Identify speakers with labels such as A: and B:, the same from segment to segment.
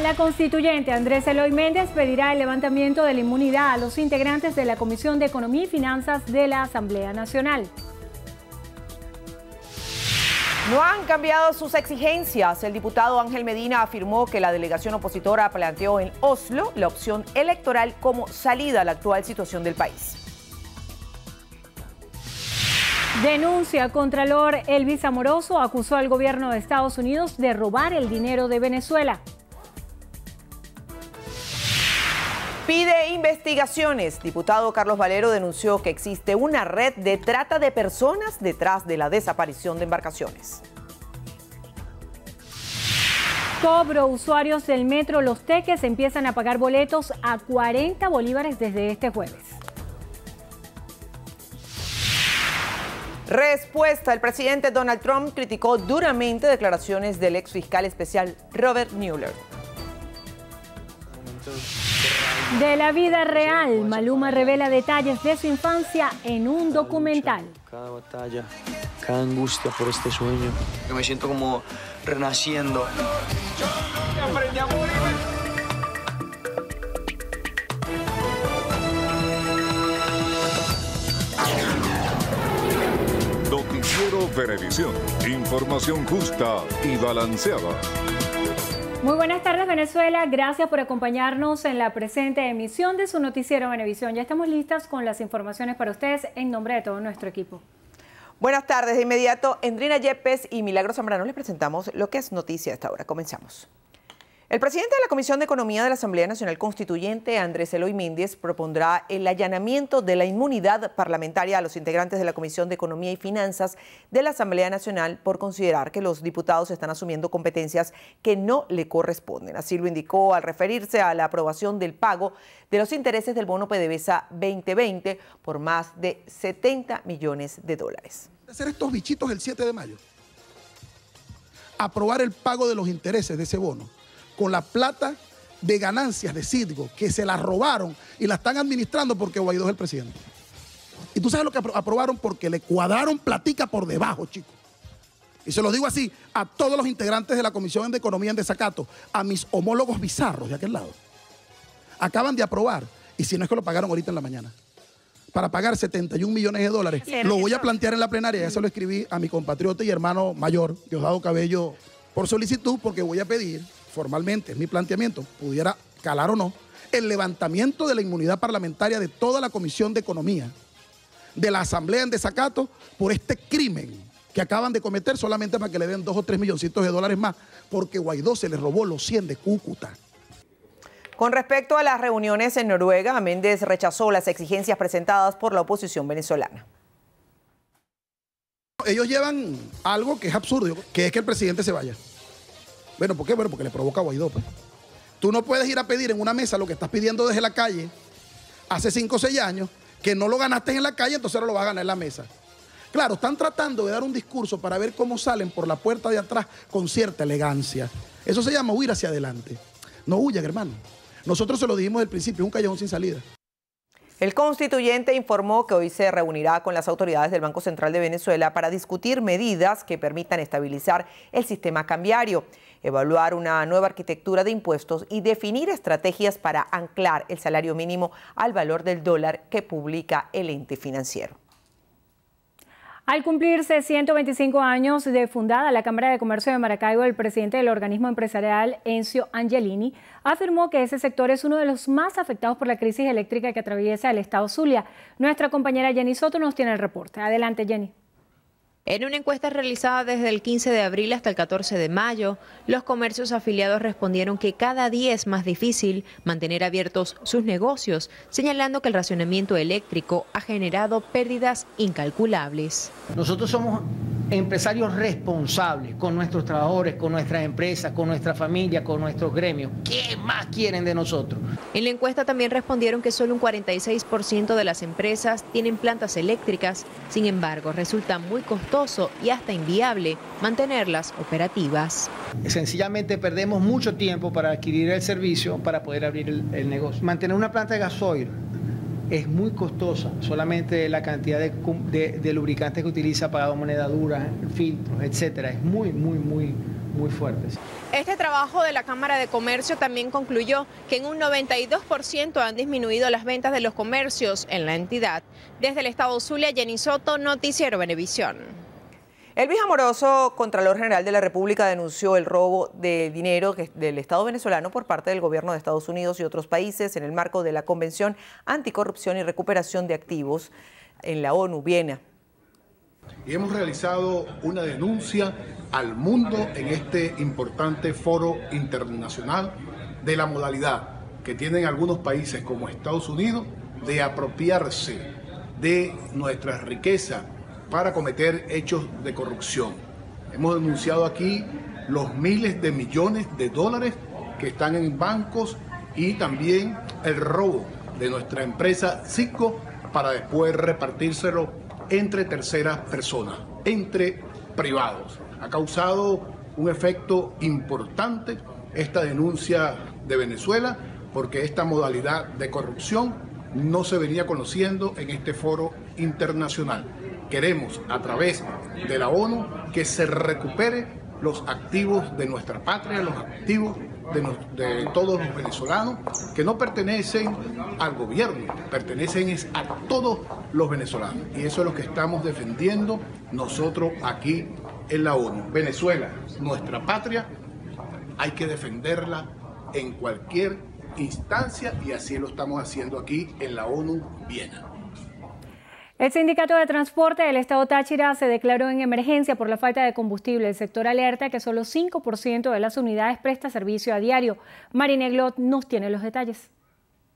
A: la constituyente Andrés Eloy Méndez pedirá el levantamiento de la inmunidad a los integrantes de la Comisión de Economía y Finanzas de la Asamblea Nacional. No han cambiado sus exigencias. El diputado Ángel Medina
B: afirmó que la delegación opositora planteó en Oslo la opción electoral como salida a la actual situación del país.
A: Denuncia contra Contralor Elvis Amoroso acusó al gobierno de Estados Unidos de robar el dinero de Venezuela. Pide investigaciones.
B: Diputado Carlos Valero denunció que existe una red de trata de personas detrás de la desaparición de embarcaciones.
A: Cobro, usuarios del metro Los Teques empiezan a pagar boletos a 40 bolívares desde este jueves.
B: Respuesta. El presidente Donald Trump criticó duramente declaraciones del ex fiscal especial Robert
A: Mueller. De la vida real, Maluma revela detalles de su infancia en un documental.
C: Cada batalla,
D: cada angustia por este sueño.
C: Yo me siento como renaciendo. Aprendí a Noticiero Información justa y balanceada.
A: Muy buenas tardes Venezuela, gracias por acompañarnos en la presente emisión de su noticiero Venevisión. Ya estamos listas con las informaciones para ustedes en nombre de todo nuestro equipo. Buenas tardes,
B: de inmediato Endrina Yepes y Milagro Zambrano les presentamos lo que es noticia a esta hora. Comenzamos. El presidente de la Comisión de Economía de la Asamblea Nacional Constituyente, Andrés Eloy Méndez, propondrá el allanamiento de la inmunidad parlamentaria a los integrantes de la Comisión de Economía y Finanzas de la Asamblea Nacional por considerar que los diputados están asumiendo competencias que no le corresponden. Así lo indicó al referirse a la aprobación del pago de los intereses del bono PDVSA 2020 por más de 70 millones de dólares.
E: Hacer estos bichitos el 7 de mayo, aprobar el pago de los intereses de ese bono con la plata de ganancias de Citgo, que se la robaron y la están administrando porque Guaidó es el presidente. Y tú sabes lo que aprobaron porque le cuadraron platica por debajo, chicos. Y se lo digo así a todos los integrantes de la Comisión de Economía en Desacato, a mis homólogos bizarros de aquel lado. Acaban de aprobar, y si no es que lo pagaron ahorita en la mañana, para pagar 71 millones de dólares. Lo voy a plantear en la plenaria, Eso lo escribí a mi compatriota y hermano mayor, Diosdado Cabello, por solicitud, porque voy a pedir formalmente, es mi planteamiento, pudiera calar o no, el levantamiento de la inmunidad parlamentaria de toda la Comisión de Economía, de la Asamblea en desacato, por este crimen que acaban de cometer solamente para que le den dos o tres milloncitos de dólares más, porque Guaidó se le robó los 100 de Cúcuta.
B: Con respecto a las reuniones en Noruega, Méndez rechazó las exigencias presentadas por la oposición venezolana.
E: Ellos llevan algo que es absurdo, que es que el presidente se vaya. Bueno, ¿por qué? Bueno, porque le provoca a Guaidó. Pues. Tú no puedes ir a pedir en una mesa lo que estás pidiendo desde la calle hace 5 o 6 años, que no lo ganaste en la calle, entonces ahora lo vas a ganar en la mesa. Claro, están tratando de dar un discurso para ver cómo salen por la puerta de atrás con cierta elegancia. Eso se llama huir hacia adelante. No huyan, hermano. Nosotros se lo dijimos al principio, es un callejón sin salida.
B: El constituyente informó que hoy se reunirá con las autoridades del Banco Central de Venezuela para discutir medidas que permitan estabilizar el sistema cambiario evaluar una nueva arquitectura de impuestos y definir estrategias para anclar el salario mínimo al valor del dólar que publica el ente financiero.
A: Al cumplirse 125 años de fundada la Cámara de Comercio de Maracaibo, el presidente del organismo empresarial, Encio Angelini, afirmó que ese sector es uno de los más afectados por la crisis eléctrica que atraviesa el estado Zulia. Nuestra compañera Jenny Soto nos tiene el reporte. Adelante, Jenny.
F: En una encuesta realizada desde el 15 de abril hasta el 14 de mayo, los comercios afiliados respondieron que cada día es más difícil mantener abiertos sus negocios, señalando que el racionamiento eléctrico ha generado pérdidas incalculables. Nosotros somos
C: empresarios responsables con nuestros trabajadores, con nuestras empresas, con nuestra familia,
G: con nuestros gremios. ¿Qué
F: más quieren de nosotros? En la encuesta también respondieron que solo un 46% de las empresas tienen plantas eléctricas. Sin embargo, resulta muy costoso y hasta inviable mantenerlas operativas.
C: Sencillamente perdemos mucho tiempo para adquirir el servicio para poder abrir el, negocio. Mantener una planta de gasoil es muy costosa, solamente la cantidad de, lubricantes que utiliza para moneda filtros, etcétera, es muy, muy, muy, muy fuerte.
F: Este trabajo de la Cámara de Comercio también concluyó que en un 92% han disminuido las ventas de los comercios en la entidad. Desde el Estado Zulia, Jenny Soto, Noticiero Venevisión.
B: Elvis Amoroso, Contralor General de la República, denunció el robo de dinero del Estado venezolano por parte del gobierno de Estados Unidos y otros países en el marco de la Convención Anticorrupción y Recuperación de Activos en la ONU, Viena.
D: Y hemos realizado una denuncia al mundo en este importante foro internacional de la modalidad que tienen algunos países como Estados Unidos de apropiarse de nuestras riquezas para cometer hechos de corrupción. Hemos denunciado aquí los miles de millones de dólares que están en bancos y también el robo de nuestra empresa Cisco para después repartírselo entre terceras personas, entre privados. Ha causado un efecto importante esta denuncia de Venezuela porque esta modalidad de corrupción no se venía conociendo en este foro internacional. Queremos, a través de la ONU, que se recupere los activos de nuestra patria, los activos de, todos los venezolanos que no pertenecen al gobierno, pertenecen a todos los venezolanos. Y eso es lo que estamos defendiendo nosotros aquí en la ONU. Venezuela, nuestra patria, hay que defenderla en cualquier instancia y así lo estamos haciendo aquí en la ONU
G: Viena.
A: El Sindicato de Transporte del Estado Táchira se declaró en emergencia por la falta de combustible. El sector alerta que solo 5% de las unidades presta servicio a diario. Marineglot nos tiene los detalles.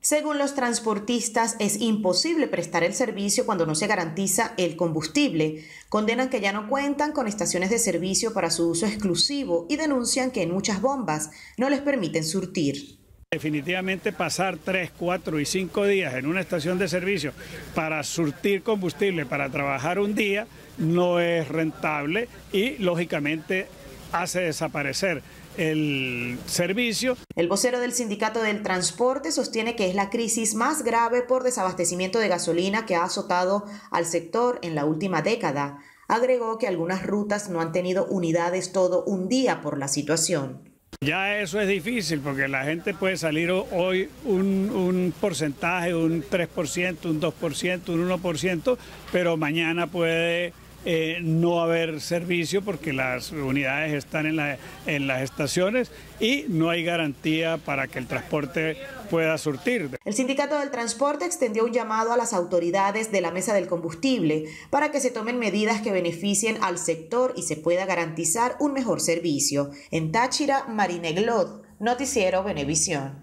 B: Según los transportistas, es imposible prestar el servicio cuando no se garantiza el combustible. Condenan que ya no cuentan con estaciones de servicio para su uso exclusivo y denuncian que en muchas bombas no les permiten surtir.
C: Definitivamente pasar tres, cuatro y cinco días en una estación de servicio para surtir combustible, para trabajar un día, no es
B: rentable y lógicamente hace desaparecer el servicio. El vocero del Sindicato del Transporte sostiene que es la crisis más grave por desabastecimiento de gasolina que ha azotado al sector en la última década. Agregó que algunas rutas no han tenido unidades todo un día por la situación.
C: Ya eso es difícil porque la gente puede salir hoy un, porcentaje, un 3%, un 2%, un 1%, pero mañana puede eh, no haber servicio porque las unidades están en las estaciones y no hay garantía para que el transporte pueda surtir.
B: El sindicato del transporte extendió un llamado a las autoridades de la mesa del combustible para que se tomen medidas que beneficien al sector y se pueda garantizar un mejor servicio. En Táchira, Marineglot, Noticiero Benevisión.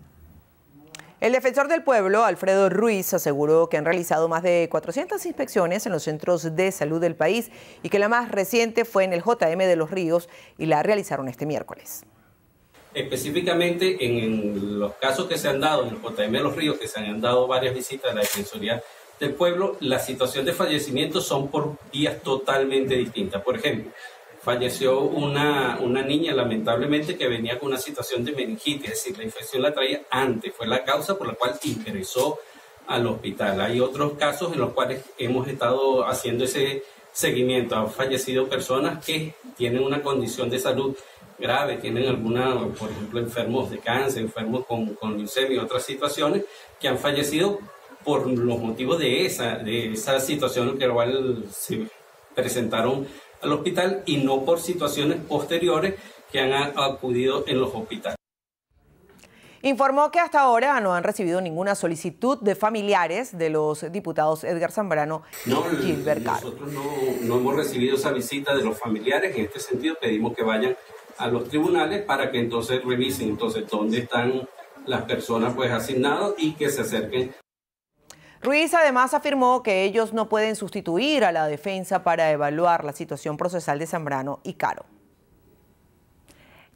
B: El defensor del pueblo, Alfredo Ruiz, aseguró que han realizado más de 400 inspecciones en los centros de salud del país y que la más reciente fue en el JM de Los Ríos y la realizaron este miércoles
H: específicamente en los casos que se han dado en el JM de los Ríos, que se han dado varias visitas a la Defensoría del Pueblo, la situación de fallecimiento son por vías totalmente distintas. Por ejemplo, falleció una, una niña lamentablemente que venía con una situación de meningitis, es decir, la infección la traía antes, fue la causa por la cual ingresó al hospital. Hay otros casos en los cuales hemos estado haciendo ese seguimiento. Han fallecido personas que tienen una condición de salud grave tienen alguna, por ejemplo, enfermos de cáncer, enfermos con, con leucemia y otras situaciones que han fallecido por los motivos de esa, de esa situación en la se presentaron al hospital y no por situaciones posteriores que han acudido en los hospitales.
B: Informó que hasta ahora no han recibido ninguna solicitud de familiares de los diputados Edgar Zambrano y no, Nosotros
H: no, no hemos recibido esa visita de los familiares. En este sentido, pedimos que vayan a los tribunales para que entonces revisen entonces dónde están las personas pues asignadas y que se acerquen.
B: Ruiz además afirmó que ellos no pueden sustituir a la defensa para evaluar la situación procesal de Zambrano y Caro.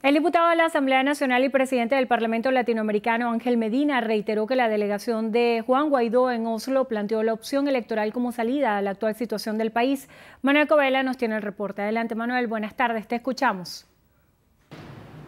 A: El diputado de la Asamblea Nacional y presidente del Parlamento Latinoamericano, Ángel Medina, reiteró que la delegación de Juan Guaidó en Oslo planteó la opción electoral como salida a la actual situación del país. Manuel Covela nos tiene el reporte. Adelante, Manuel. Buenas tardes. Te escuchamos.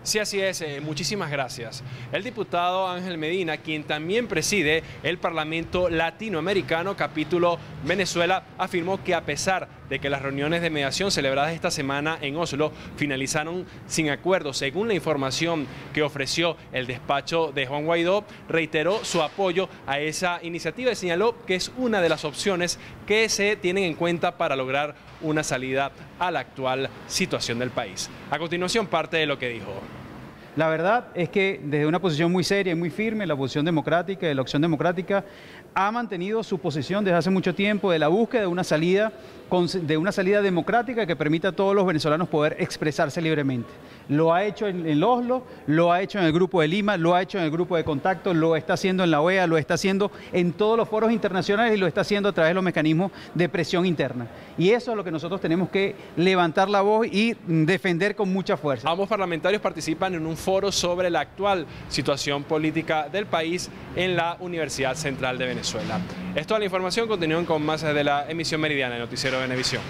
H: Sí, así es. Eh, muchísimas gracias. El diputado Ángel Medina, quien también preside el Parlamento Latinoamericano, capítulo Venezuela, afirmó que a pesar de que las reuniones de mediación celebradas esta semana en Oslo finalizaron sin acuerdo, según la información que ofreció el despacho de Juan Guaidó, reiteró su apoyo a esa iniciativa y señaló que es una de las opciones que se tienen en cuenta para lograr una salida a la actual situación del país. A continuación, parte de lo que dijo.
I: La verdad es
C: que desde una posición muy seria y muy firme, la oposición democrática y la opción democrática ha mantenido su posición desde hace mucho tiempo de la búsqueda de una salida, de una salida democrática que permita a todos los venezolanos poder expresarse libremente. Lo ha hecho en el Oslo, lo ha hecho en el Grupo de Lima, lo ha hecho en el Grupo de Contacto, lo está haciendo en la OEA, lo está haciendo en todos los foros internacionales y lo está haciendo a través de los mecanismos de presión interna. Y eso es lo que nosotros tenemos que levantar
H: la voz y defender con mucha fuerza. Ambos parlamentarios participan en un foro sobre la actual situación política del país en la Universidad Central de Venezuela. Es toda la información, continúen con más de la emisión meridiana de Noticiero de Venevisión.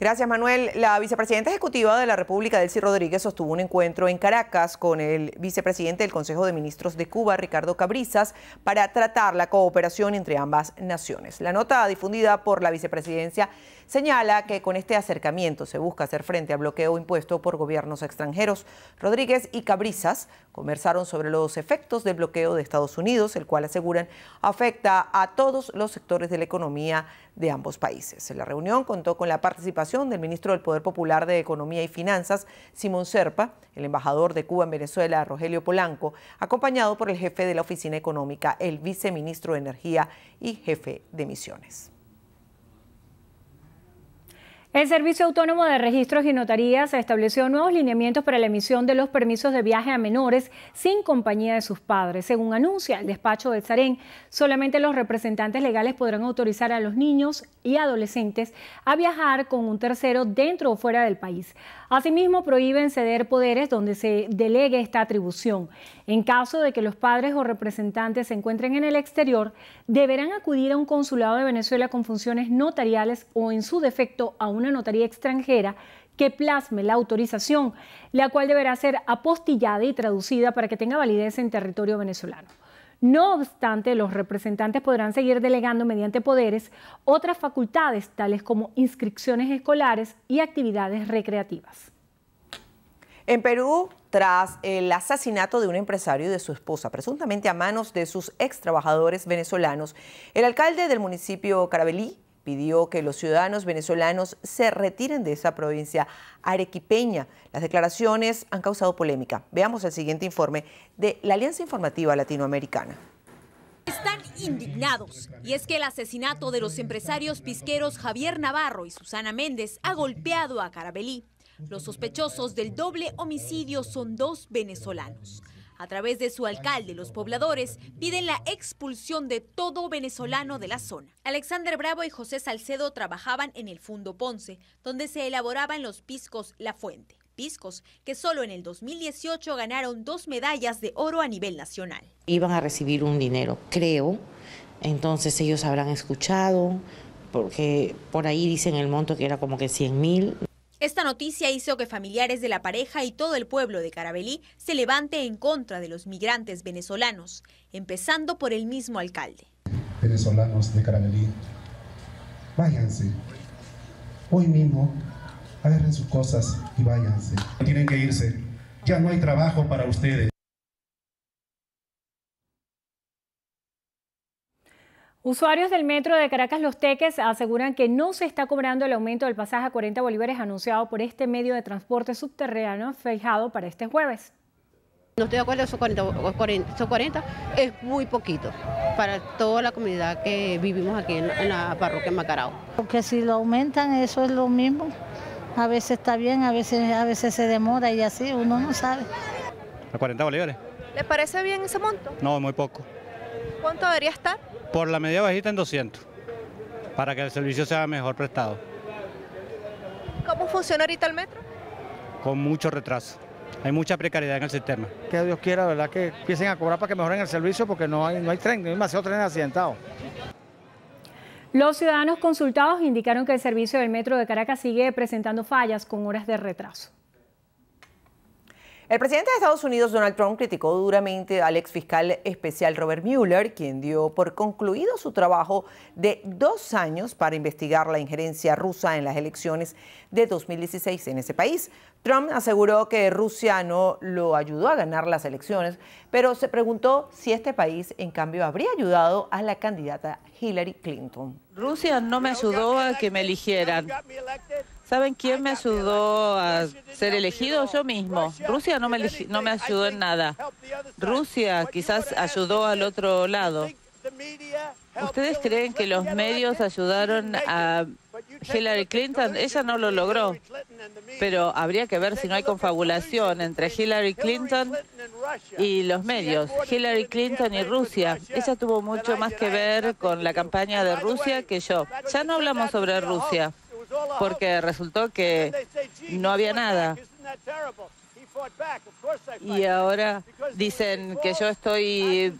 B: Gracias, Manuel. La vicepresidenta ejecutiva de la República, Delcy Rodríguez, sostuvo un encuentro en Caracas con el vicepresidente del Consejo de Ministros de Cuba, Ricardo Cabrizas, para tratar la cooperación entre ambas naciones. La nota difundida por la vicepresidencia señala que con este acercamiento se busca hacer frente al bloqueo impuesto por gobiernos extranjeros. Rodríguez y Cabrizas conversaron sobre los efectos del bloqueo de Estados Unidos, el cual aseguran afecta a todos los sectores de la economía de ambos países. La reunión contó con la participación del ministro del Poder Popular de Economía y Finanzas, Simón Serpa, el embajador de Cuba en Venezuela, Rogelio Polanco, acompañado por el jefe de la Oficina Económica, el viceministro de Energía y jefe de Misiones.
A: El Servicio Autónomo de Registros y Notarías estableció nuevos lineamientos para la emisión de los permisos de viaje a menores sin compañía de sus padres. Según anuncia el despacho del SAREN, solamente los representantes legales podrán autorizar a los niños y adolescentes a viajar con un tercero dentro o fuera del país. Asimismo, prohíben ceder poderes donde se delegue esta atribución. En caso de que los padres o representantes se encuentren en el exterior, deberán acudir a un consulado de Venezuela con funciones notariales o, en su defecto, a una notaría extranjera que plasme la autorización, la cual deberá ser apostillada y traducida para que tenga validez en territorio venezolano. No obstante, los representantes podrán seguir delegando mediante poderes otras facultades, tales como inscripciones escolares y actividades recreativas.
B: En Perú, tras el asesinato de un empresario y de su esposa, presuntamente a manos de sus ex trabajadores venezolanos, el alcalde del municipio Carabelí, pidió que los ciudadanos venezolanos se retiren de esa provincia arequipeña. Las declaraciones han causado polémica. Veamos el siguiente informe de la Alianza Informativa Latinoamericana.
F: Están indignados. Y es que el asesinato de los empresarios pisqueros Javier Navarro y Susana Méndez ha golpeado a Carabelí. Los sospechosos del doble homicidio son dos venezolanos. A través de su alcalde, los pobladores piden la expulsión de todo venezolano de la zona. Alexander Bravo y José Salcedo trabajaban en el Fundo Ponce, donde se elaboraban los piscos La Fuente. Piscos que solo en el 2018 ganaron dos medallas de oro a nivel nacional.
G: Iban a recibir un dinero, creo. Entonces ellos habrán escuchado, porque por ahí dicen el monto que era como que 100 mil.
F: Esta noticia hizo que familiares de la pareja y todo el pueblo de Carabelí se levante en contra de los migrantes venezolanos, empezando por el mismo alcalde.
D: Venezolanos de Carabelí, váyanse. Hoy mismo, agarren sus cosas y váyanse. Tienen que irse. Ya no hay trabajo para ustedes.
A: Usuarios del metro de Caracas Los Teques aseguran que no se está cobrando el aumento del pasaje a 40 bolívares anunciado por este medio de transporte subterráneo fijado para este jueves. No estoy de acuerdo, esos
F: 40, es muy poquito para toda la comunidad que vivimos aquí en, la parroquia Macarao.
G: Porque si lo aumentan, eso es lo mismo. A veces está bien, a veces, a veces se demora y así, uno no sabe.
I: ¿A 40 bolívares?
F: ¿Les parece bien ese monto? No, muy poco. ¿Cuánto debería estar?
I: por la media bajita en 200, para que el servicio sea mejor prestado.
F: ¿Cómo funciona ahorita
I: el metro? Con mucho retraso. Hay mucha precariedad en el sistema. Que Dios quiera, ¿verdad? Que empiecen a cobrar para que mejoren el servicio porque no hay, no hay tren, no hay demasiado trenes accidentados.
A: Los ciudadanos consultados indicaron que el servicio del metro de Caracas sigue presentando fallas con horas de retraso.
B: El presidente de Estados Unidos, Donald Trump, criticó duramente al ex fiscal especial Robert Mueller, quien dio por concluido su trabajo de dos años para investigar la injerencia rusa en las elecciones de 2016 en ese país. Trump aseguró que Rusia no lo ayudó a ganar las elecciones, pero se preguntó si este país, en cambio, habría ayudado a la candidata Hillary Clinton.
G: Rusia no me ayudó a que me eligieran. ¿Saben quién me ayudó a ser elegido? Yo mismo. Rusia no me, no me ayudó en nada. Rusia quizás ayudó al otro lado. ¿Ustedes creen que los medios ayudaron a Hillary Clinton? Ella no lo logró, pero habría que ver si no hay confabulación entre Hillary Clinton y los medios. Hillary Clinton y Rusia. Ella tuvo mucho más que ver con la campaña de Rusia que yo. Ya no hablamos sobre Rusia porque resultó que no había nada. Y ahora dicen que yo estoy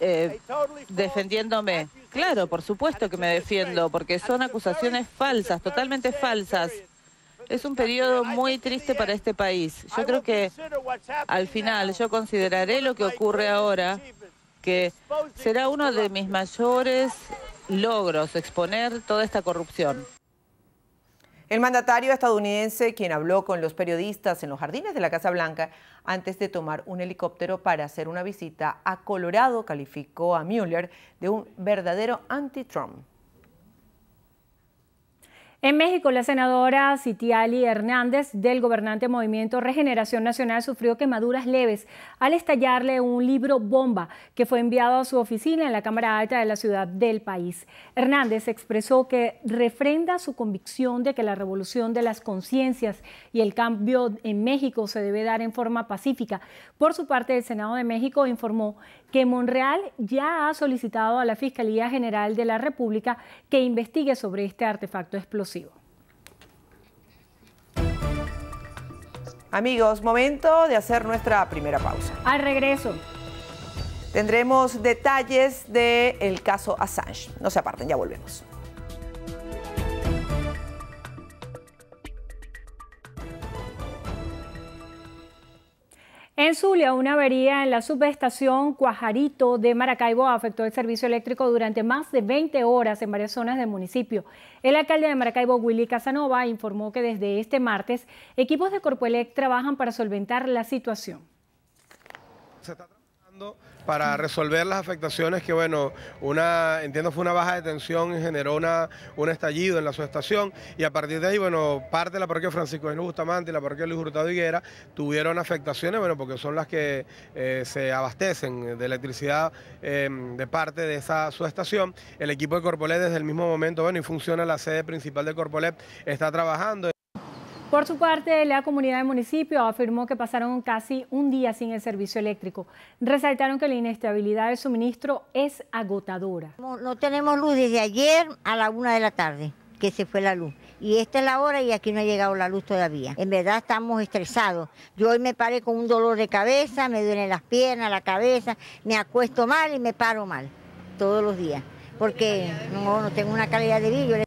G: eh, defendiéndome. Claro, por supuesto que me defiendo, porque son acusaciones falsas, totalmente falsas. Es un periodo muy triste para este país. Yo creo que al final yo consideraré lo que ocurre ahora, que será uno de mis mayores logros exponer toda esta corrupción. El mandatario estadounidense, quien
B: habló con los periodistas en los jardines de la Casa Blanca antes de tomar un helicóptero para hacer una visita a Colorado, calificó a Mueller de un verdadero anti-Trump.
A: En México, la senadora Citiali Hernández del gobernante Movimiento Regeneración Nacional sufrió quemaduras leves al estallarle un libro bomba que fue enviado a su oficina en la Cámara Alta de la ciudad del país. Hernández expresó que refrenda su convicción de que la revolución de las conciencias y el cambio en México se debe dar en forma pacífica. Por su parte, el Senado de México informó que Monreal ya ha solicitado a la Fiscalía General de la República que investigue sobre este artefacto explosivo.
B: Amigos, momento de hacer nuestra primera pausa.
A: Al regreso.
B: Tendremos detalles del caso Assange. No se aparten, ya
A: volvemos. En Zulia, una avería en la subestación Cuajarito de Maracaibo afectó el servicio eléctrico durante más de 20 horas en varias zonas del municipio. El alcalde de Maracaibo, Willy Casanova, informó que desde este martes equipos de Corpoelec trabajan para solventar la situación
D: para resolver las afectaciones que, bueno, una, entiendo fue una baja de tensión y generó una, un estallido en la subestación y a partir de ahí, bueno, parte de la parroquia Francisco Jesús Bustamante y la parroquia Luis Hurtado Higuera tuvieron afectaciones, bueno, porque son las que eh, se abastecen de electricidad em, de parte de esa subestación. El equipo de Corpolet desde el mismo momento, bueno, y funciona la sede principal de Corpolet, está trabajando.
A: Por su parte, la comunidad de municipio afirmó que pasaron casi un día sin el servicio eléctrico. Resaltaron que la inestabilidad del suministro es agotadora. No, tenemos luz desde ayer a la una de la
G: tarde, que se fue la luz. Y esta es la hora y
A: aquí no ha llegado la luz todavía.
G: En verdad estamos estresados. Yo hoy me paré con un dolor de cabeza, me duelen las piernas, la
A: cabeza, me acuesto mal y me paro mal todos los días. Porque no, no tengo una calidad de vida.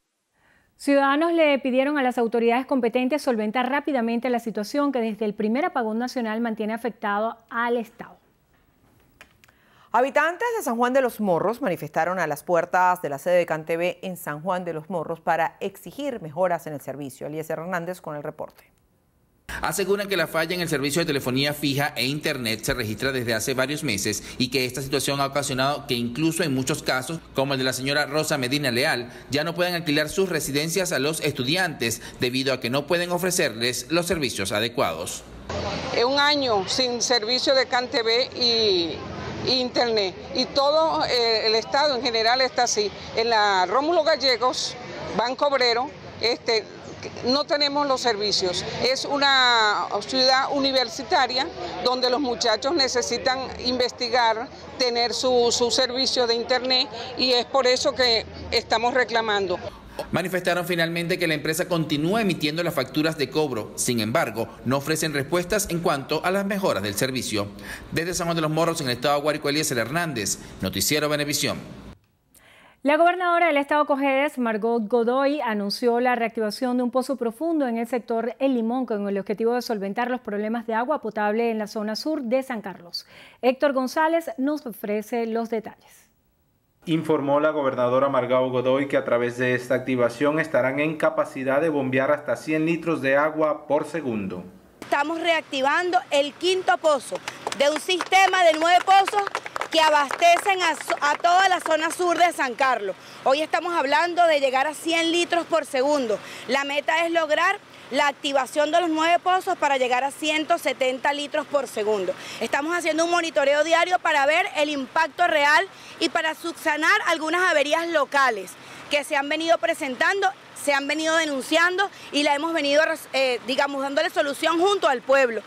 A: Ciudadanos le pidieron a las autoridades competentes solventar rápidamente la situación que desde el primer apagón nacional mantiene afectado al Estado.
B: Habitantes de San Juan de los Morros manifestaron a las puertas de la sede de CanTV en San Juan de los Morros para exigir mejoras en el servicio. Elías Hernández con el reporte.
H: Aseguran que la falla en el servicio de telefonía fija e Internet se registra desde hace varios meses y que esta situación ha ocasionado que incluso en muchos casos, como el de la señora Rosa Medina Leal, ya no puedan alquilar sus residencias a los estudiantes debido a que no pueden ofrecerles los servicios adecuados.
G: Un año sin servicio de CanTV y Internet y todo eh, el Estado en general está así. En la Rómulo Gallegos, Banco Obrero, este, no tenemos los servicios. Es una ciudad universitaria donde los muchachos necesitan investigar, tener su, servicio de internet y es por eso que estamos reclamando.
H: Manifestaron finalmente que la empresa continúa emitiendo las facturas de cobro, sin embargo, no ofrecen respuestas en cuanto a las mejoras del servicio. Desde San Juan de los Morros, en el estado de Guárico, Eliezer Hernández, Noticiero Benevisión.
A: La gobernadora del estado Cojedes, Margot Godoy, anunció la reactivación de un pozo profundo en el sector El Limón con el objetivo de solventar los problemas de agua potable en la zona sur de San Carlos. Héctor González nos ofrece los detalles.
I: Informó la gobernadora Margot Godoy que a través de esta activación estarán en capacidad de bombear hasta 100 litros de agua por segundo.
F: Estamos reactivando el quinto pozo de un sistema de nueve pozos que abastecen a, toda la zona sur de San Carlos. Hoy estamos hablando de llegar a 100 litros por segundo. La meta es lograr la activación de los nueve pozos para llegar a 170 litros por segundo. Estamos haciendo un monitoreo
B: diario para ver el impacto real y para subsanar algunas averías locales que se han venido presentando, se han venido denunciando y la hemos venido, eh, digamos, dándole solución junto al pueblo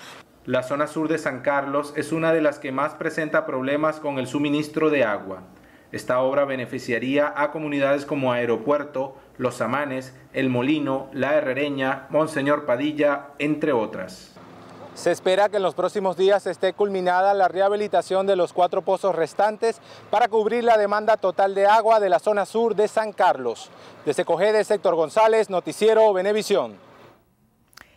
I: la zona sur de San Carlos es una de las que más presenta problemas con el suministro de agua. Esta obra beneficiaría a comunidades como Aeropuerto, Los Amanes, El Molino, La Herrereña, Monseñor Padilla, entre otras. Se espera que en los próximos días esté culminada la rehabilitación de los cuatro pozos restantes para cubrir la demanda total de agua de la zona sur de San Carlos. Desde Cogedes, Sector González, Noticiero Benevisión.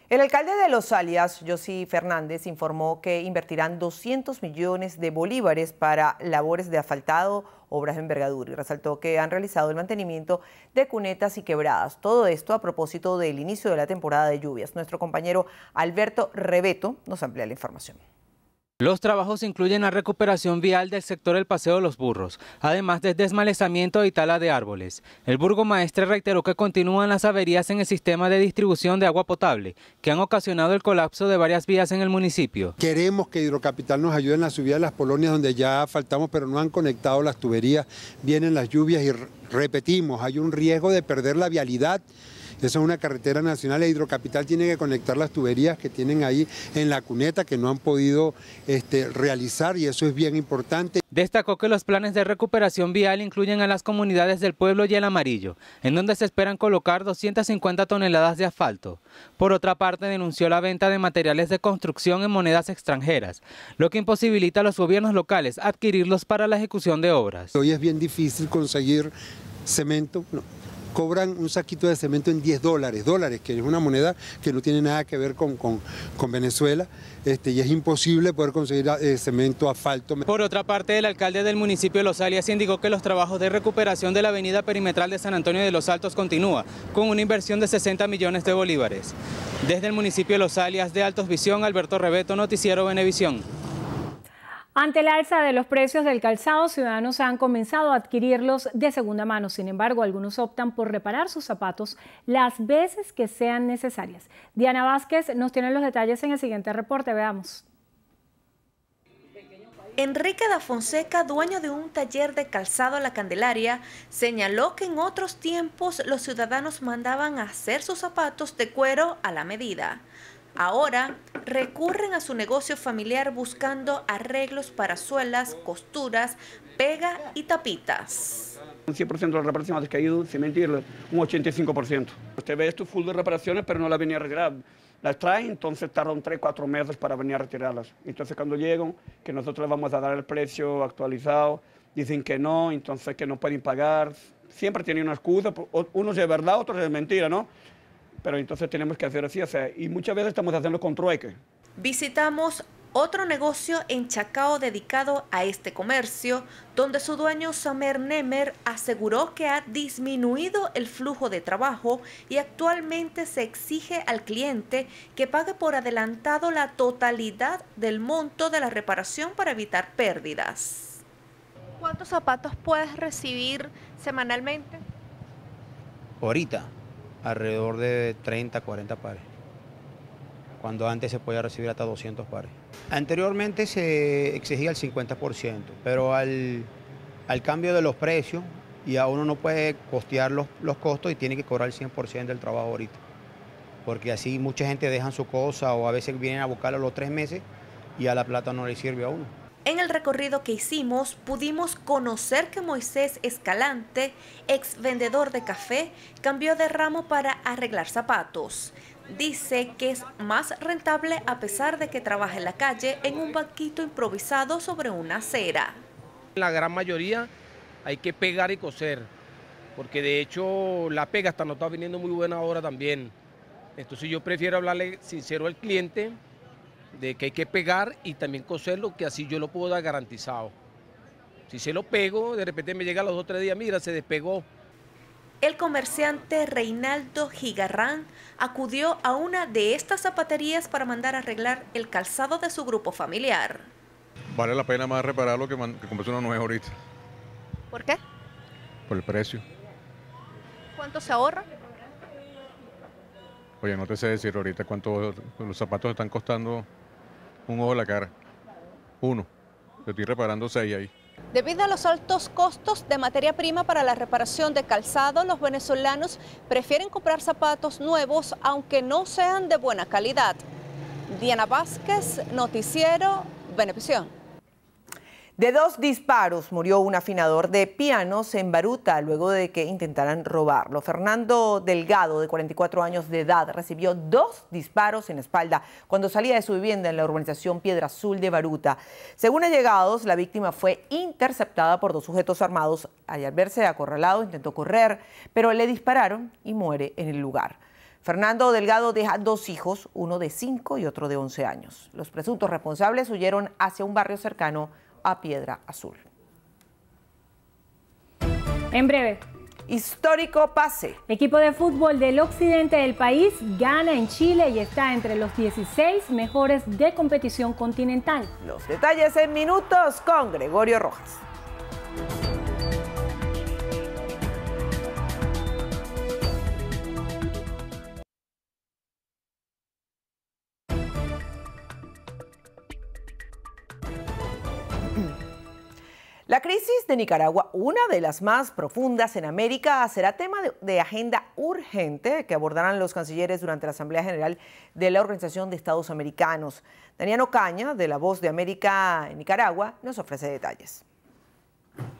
I: El
B: alcalde de Los Alias, José Fernández, informó que invertirán 200 millones de bolívares para labores de asfaltado, obras de envergadura y resaltó que han realizado el mantenimiento de cunetas y quebradas. Todo esto a propósito del inicio de la temporada de lluvias. Nuestro compañero Alberto Rebeto nos amplía la información.
I: Los trabajos incluyen la recuperación vial del sector El Paseo de los Burros, además del desmalezamiento y tala de árboles. El burgomaestre reiteró que continúan las averías en el sistema de distribución de agua potable, que han ocasionado el colapso de varias vías en el municipio.
J: Queremos que Hidrocapital nos ayude en la subida de las polonias donde ya faltamos, pero no han conectado las tuberías, vienen las lluvias y repetimos, hay un riesgo de perder la vialidad esa es una carretera nacional e Hidrocapital tiene que conectar las tuberías que tienen ahí en la cuneta que no han podido este, realizar y eso es bien
I: importante. Destacó que los planes de recuperación vial incluyen a las comunidades del pueblo y el amarillo, en donde se esperan colocar 250 toneladas de asfalto. Por otra parte, denunció la venta de materiales de construcción en monedas extranjeras, lo que imposibilita a los gobiernos locales adquirirlos para la ejecución de obras.
D: Hoy es bien difícil conseguir cemento,
J: cobran un saquito de cemento en 10 dólares, dólares, que es una moneda que no tiene nada que ver con, Venezuela, este, y es imposible poder conseguir eh, cemento, asfalto.
I: Por otra parte, el alcalde del municipio de Los Alias indicó que los trabajos de recuperación de la avenida perimetral de San Antonio de los Altos continúa, con una inversión de 60 millones de bolívares. Desde el municipio de Los Alias de Altos Visión, Alberto Rebeto, Noticiero Venevisión.
A: Ante la alza de los precios del calzado, ciudadanos han comenzado a adquirirlos de segunda mano. Sin embargo, algunos optan por reparar sus zapatos las veces que sean necesarias. Diana Vázquez nos tiene los detalles en el siguiente reporte. Veamos. Enrique
F: da Fonseca, dueño de un taller de calzado La Candelaria, señaló que en otros tiempos los ciudadanos mandaban hacer sus zapatos de cuero a la medida. Ahora recurren a su negocio familiar buscando arreglos para suelas, costuras, pega y tapitas.
H: Un 100% de las reparaciones ha descaído, sin mentirle, un 85%. Usted ve esto full de reparaciones, pero no la venía a retirar. Las traen, entonces tardan 3, 4 meses para venir a retirarlas. Entonces cuando llegan, que nosotros les vamos a dar el precio actualizado, dicen que no, entonces que no pueden pagar. Siempre tienen una excusa, unos de verdad, otros de mentira, ¿no? pero entonces tenemos que hacer así, o sea, y muchas veces estamos haciendo con trueque.
F: Visitamos otro negocio en Chacao dedicado a este comercio, donde su dueño Samer Nemer aseguró que ha disminuido el flujo de trabajo y actualmente se exige al cliente que pague por adelantado la totalidad del monto de la reparación para evitar pérdidas. ¿Cuántos zapatos puedes recibir semanalmente?
C: Ahorita, alrededor de 30, 40 pares, cuando antes se podía recibir hasta 200 pares. Anteriormente se exigía el 50%, pero al, cambio de los precios ya uno no puede costear los, los costos y tiene que cobrar el 100% del trabajo ahorita, porque así mucha gente deja su cosa o a veces vienen a buscarlo a los tres meses y a la plata no le sirve a uno.
F: En el recorrido que hicimos pudimos conocer que Moisés Escalante, ex vendedor de café, cambió de ramo para arreglar zapatos. Dice que es más rentable a pesar de que trabaja en la calle en un banquito improvisado sobre una acera.
I: La gran mayoría hay que pegar y coser, porque de hecho la pega hasta no está viniendo muy buena ahora también. Entonces yo prefiero hablarle sincero al cliente de que hay que pegar y también coserlo, que así yo lo puedo dar garantizado. Si se lo pego, de repente me llega a los dos tres días, mira, se despegó.
F: El comerciante Reinaldo Gigarrán acudió a una de estas zapaterías para mandar a arreglar el calzado de su grupo familiar.
D: Vale la pena más repararlo que, que comprarse uno nuevo ahorita. ¿Por qué? Por el precio.
F: ¿Cuánto se ahorra?
D: Oye, no te sé decir ahorita cuánto los zapatos están costando un ojo a la cara. Uno. estoy reparando seis ahí.
F: Debido a los altos costos de materia prima para la reparación de calzado, los venezolanos prefieren comprar zapatos nuevos aunque no sean de buena calidad. Diana Vázquez, Noticiero, Benevisión.
B: De dos disparos murió un afinador de pianos en Baruta luego de que intentaran robarlo. Fernando Delgado, de 44 años de edad, recibió dos disparos en espalda cuando salía de su vivienda en la urbanización Piedra Azul de Baruta. Según allegados, la víctima fue interceptada por dos sujetos armados. Al verse acorralado, intentó correr, pero le dispararon y muere en el lugar. Fernando Delgado deja dos hijos, uno de 5 y otro de 11 años. Los presuntos responsables huyeron hacia un barrio cercano a
A: Piedra Azul. En breve. Histórico pase. Equipo de fútbol del occidente del país gana en Chile y está entre los 16 mejores de competición continental. Los detalles en minutos con
B: Gregorio Rojas. La crisis de Nicaragua, una de las más profundas en América, será tema de, agenda urgente que abordarán los cancilleres durante la Asamblea General de la Organización de Estados Americanos. Daniano Caña, de La Voz de América en Nicaragua, nos ofrece detalles.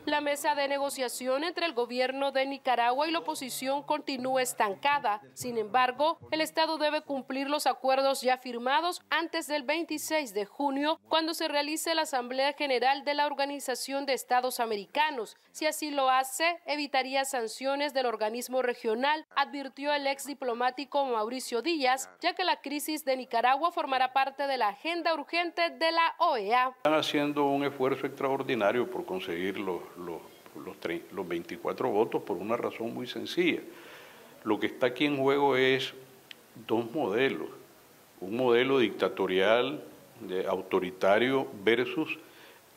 K: La mesa de negociación entre el gobierno de Nicaragua y la oposición continúa estancada. Sin embargo, el Estado debe cumplir los acuerdos ya firmados antes del 26 de junio, cuando se realice la Asamblea General de la Organización de Estados Americanos. Si así lo hace, evitaría sanciones del organismo regional, advirtió el ex diplomático Mauricio Díaz, ya que la crisis de Nicaragua formará parte de la agenda urgente de la OEA.
H: Están haciendo un esfuerzo extraordinario por conseguirlo los, los, los 24 votos por una razón muy sencilla. Lo que está aquí en juego es dos modelos, un modelo dictatorial, de, autoritario versus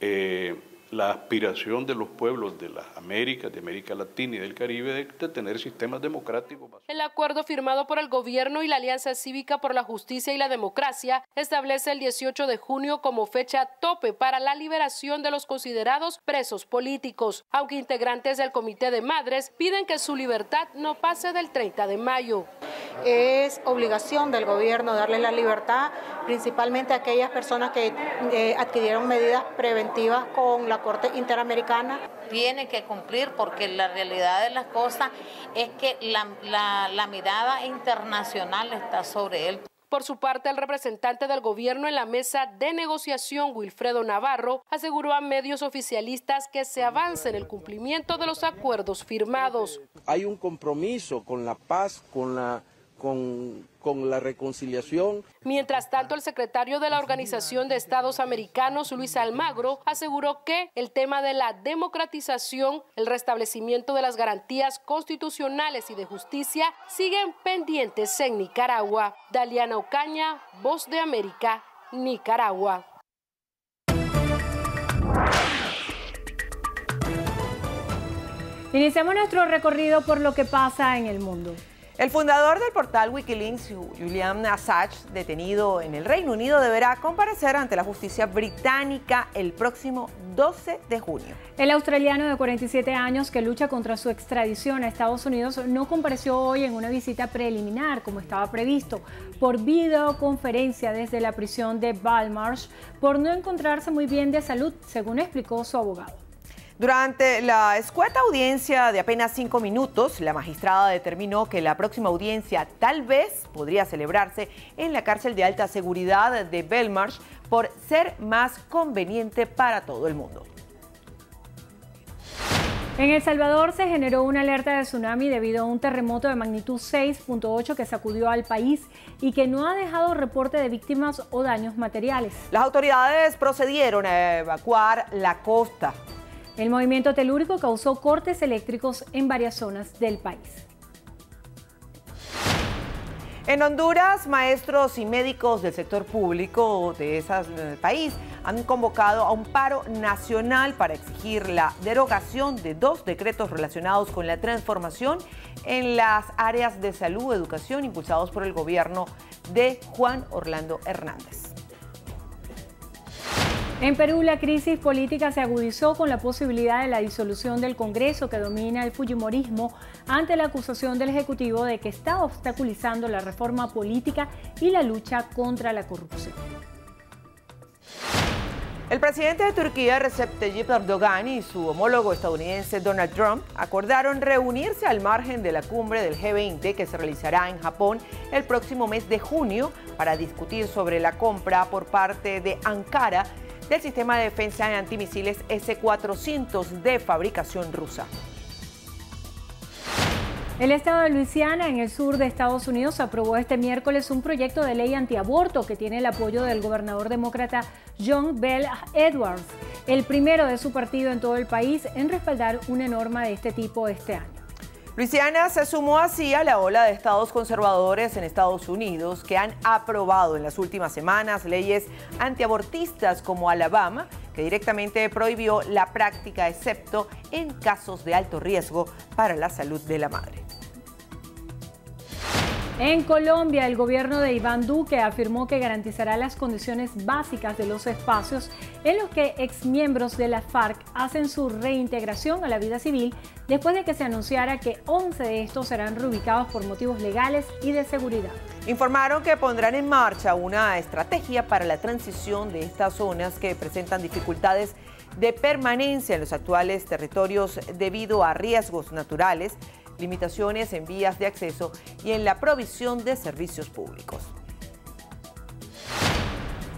H: eh, la aspiración de los pueblos de las Américas, de América Latina y del Caribe de, tener sistemas democráticos.
K: El acuerdo firmado por el gobierno y la Alianza Cívica por la Justicia y la Democracia establece el 18 de junio como fecha tope para la liberación de los considerados presos políticos, aunque integrantes del Comité de Madres piden que su libertad no pase del 30 de mayo. Es obligación del gobierno darle la libertad principalmente a aquellas personas que eh, adquirieron medidas preventivas con
G: la Corte Interamericana. Tiene que cumplir porque la realidad de las cosas es que la, la mirada internacional está sobre él.
K: Por su parte, el representante del gobierno en la mesa de negociación, Wilfredo Navarro, aseguró a medios oficialistas que se avance en el cumplimiento de los acuerdos firmados.
H: Hay un compromiso con la paz, con la, con, con la reconciliación.
K: Mientras tanto, el secretario de la Organización de Estados Americanos, Luis Almagro, aseguró que el tema de la democratización, el restablecimiento de las garantías constitucionales y de justicia siguen pendientes en Nicaragua. Daliana Ocaña, Voz de América, Nicaragua. Iniciamos nuestro recorrido por lo que
B: pasa en el mundo. El fundador del portal Wikileaks, Julian Assange, detenido en el Reino Unido, deberá comparecer ante la justicia británica el próximo 12
A: de junio. El australiano de 47 años que lucha contra su extradición a Estados Unidos no compareció hoy en una visita preliminar como estaba previsto por videoconferencia desde la prisión de Balmarsh por no encontrarse muy bien de salud, según explicó su abogado.
B: Durante la escueta audiencia de apenas cinco minutos, la magistrada determinó que la próxima audiencia tal vez podría celebrarse en la cárcel de alta seguridad de Belmarsh por ser más conveniente para todo el mundo.
A: En El Salvador se generó una alerta de tsunami debido a un terremoto de magnitud 6.8 que sacudió al país y que no ha dejado reporte de víctimas o daños materiales. Las autoridades procedieron a evacuar la costa el movimiento telúrico causó cortes eléctricos en varias zonas del país. En Honduras, maestros y médicos
B: del sector público de ese país han convocado a un paro nacional para exigir la derogación de dos decretos relacionados con la transformación en las áreas de salud, educación impulsados por el gobierno de Juan Orlando Hernández.
A: En Perú la crisis política se agudizó con la posibilidad de la disolución del Congreso que domina el Fujimorismo ante la acusación del Ejecutivo de que está obstaculizando la reforma política y la lucha contra la corrupción. El presidente de Turquía, Recep Tayyip
B: Erdogan, y su homólogo estadounidense Donald Trump acordaron reunirse al margen de la cumbre del G20 que se realizará en Japón el próximo mes de junio para discutir sobre la compra por parte de Ankara del sistema de defensa de antimisiles S-400 de fabricación rusa.
A: El estado de Luisiana, en el sur de Estados Unidos, aprobó este miércoles un proyecto de ley antiaborto que tiene el apoyo del gobernador demócrata John Bell Edwards, el primero de su partido en todo el país en respaldar una norma de este tipo este año. Luisiana se
B: sumó así a la ola de estados conservadores en Estados Unidos que han aprobado en las últimas semanas leyes antiabortistas como Alabama, que directamente prohibió la práctica excepto en casos de alto riesgo para la salud de la madre.
A: En Colombia, el gobierno de Iván Duque afirmó que garantizará las condiciones básicas de los espacios en los que exmiembros de la FARC hacen su reintegración a la vida civil después de que se anunciara que 11 de estos serán reubicados por motivos legales y de seguridad. Informaron
B: que pondrán en
A: marcha una
B: estrategia para la transición de estas zonas que presentan dificultades de permanencia en los actuales territorios debido a riesgos naturales limitaciones en vías de acceso y en la provisión de servicios públicos.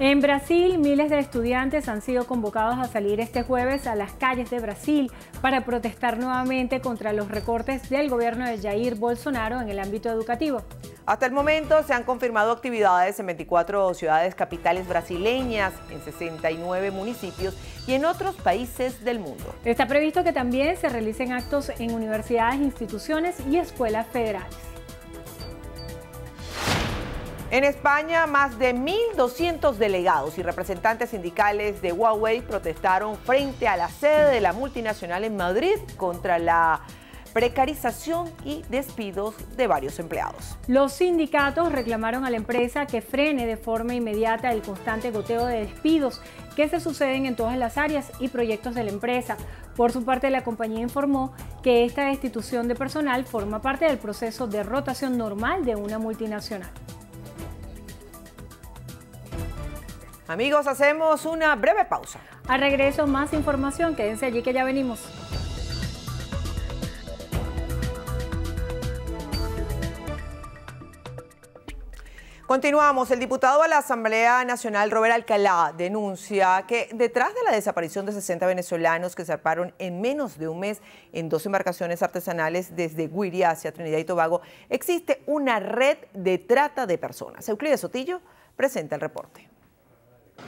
A: En Brasil, miles de estudiantes han sido convocados a salir este jueves a las calles de Brasil para protestar nuevamente contra los recortes del gobierno de Jair Bolsonaro en el ámbito educativo.
B: Hasta el momento se han confirmado actividades en 24 ciudades capitales brasileñas, en 69 municipios y en otros países
A: del mundo. Está previsto que también se realicen actos en universidades, instituciones y escuelas federales. En España, más de
B: 1.200 delegados y representantes sindicales de Huawei protestaron frente a la sede de la multinacional en Madrid contra la precarización y despidos de varios empleados.
A: Los sindicatos reclamaron a la empresa que frene de forma inmediata el constante goteo de despidos que se suceden en todas las áreas y proyectos de la empresa. Por su parte, la compañía informó que esta destitución de personal forma parte del proceso de rotación normal de una multinacional. Amigos, hacemos una breve pausa. A regreso, más información. Quédense allí que ya venimos. Continuamos. El diputado a la
B: Asamblea Nacional, Robert Alcalá, denuncia que detrás de la desaparición de 60 venezolanos que zarparon en menos de un mes en dos embarcaciones artesanales desde Guiria hacia Trinidad y Tobago, existe una red de trata de personas. Euclides Sotillo presenta el reporte.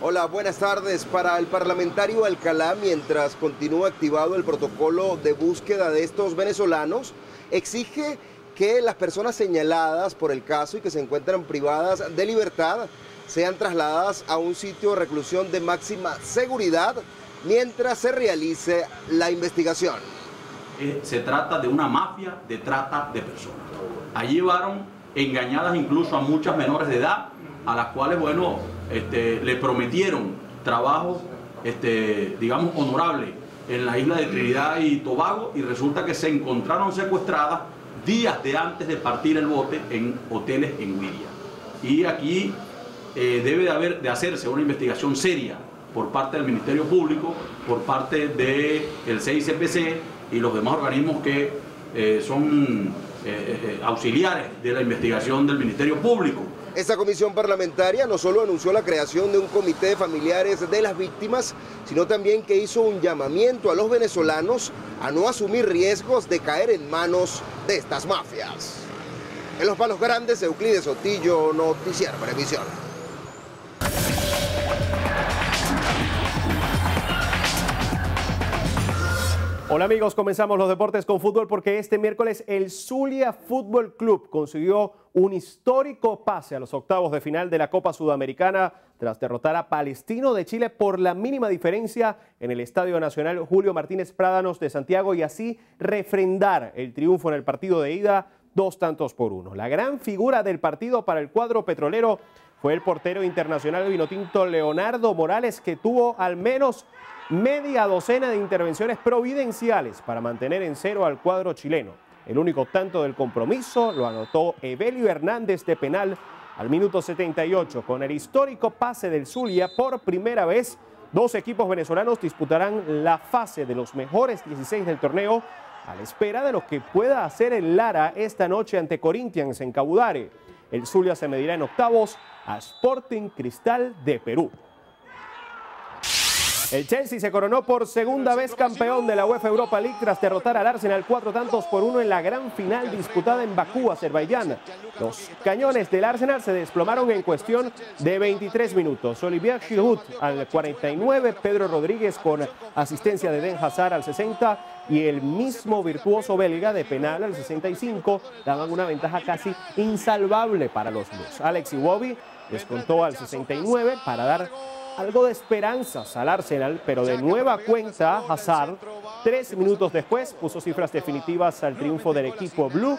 E: Hola, buenas tardes. Para el parlamentario Alcalá, mientras continúa activado el protocolo de búsqueda de estos venezolanos, exige que las personas señaladas por el caso y que se encuentran privadas de libertad sean trasladadas a un sitio de reclusión de máxima seguridad mientras se realice la investigación.
H: Eh, se trata de una mafia de trata de personas. Allí llevaron engañadas incluso a muchas menores de edad a las cuales, bueno, este, le prometieron trabajo, este, digamos, honorable en la isla de Trinidad y Tobago y resulta que se encontraron secuestradas días de antes de partir el bote en hoteles en Guiria. Y aquí eh, debe de, haber, de hacerse una investigación seria por parte del Ministerio Público, por parte del 6 CICPC y los demás organismos que eh, son eh, auxiliares de la investigación del Ministerio Público
E: esta comisión parlamentaria no solo anunció la creación de un comité de familiares de las víctimas, sino también que hizo un llamamiento a los venezolanos a no asumir riesgos de caer en manos de estas mafias. En Los Palos Grandes, Euclides Otillo, Noticiero Previsión.
C: Hola amigos, comenzamos los deportes con fútbol porque este miércoles el Zulia Fútbol Club consiguió un histórico pase a los octavos de final de la Copa Sudamericana tras derrotar a Palestino de Chile por la mínima diferencia en el Estadio Nacional Julio Martínez Prádanos de Santiago y así refrendar el triunfo en el partido de ida dos tantos por uno. La gran figura del partido para el cuadro petrolero fue el portero internacional vinotinto Leonardo Morales que tuvo al menos media docena de intervenciones providenciales para mantener en cero al cuadro chileno. El único tanto del compromiso lo anotó Evelio Hernández de penal al minuto 78 con el histórico pase del Zulia por primera vez. Dos equipos venezolanos disputarán la fase de los mejores 16 del torneo a la espera de lo que pueda hacer el Lara esta noche ante Corinthians en Cabudare. El Zulia se medirá en octavos a Sporting Cristal de Perú. El Chelsea se coronó por segunda vez campeón de la UEFA Europa League tras derrotar al Arsenal cuatro tantos por uno en la gran final disputada en Bakú, Azerbaiyán. Los cañones del Arsenal se desplomaron en cuestión de 23 minutos. Olivier Giroud al 49, Pedro Rodríguez con asistencia de Den Hazar al 60 y el mismo virtuoso belga de penal al 65 daban una ventaja casi insalvable para los Blues. Alex Iwobi descontó al 69 para dar algo de esperanzas al Arsenal, pero de nueva cuenta Hazard, tres minutos después, puso cifras definitivas al triunfo del equipo Blue,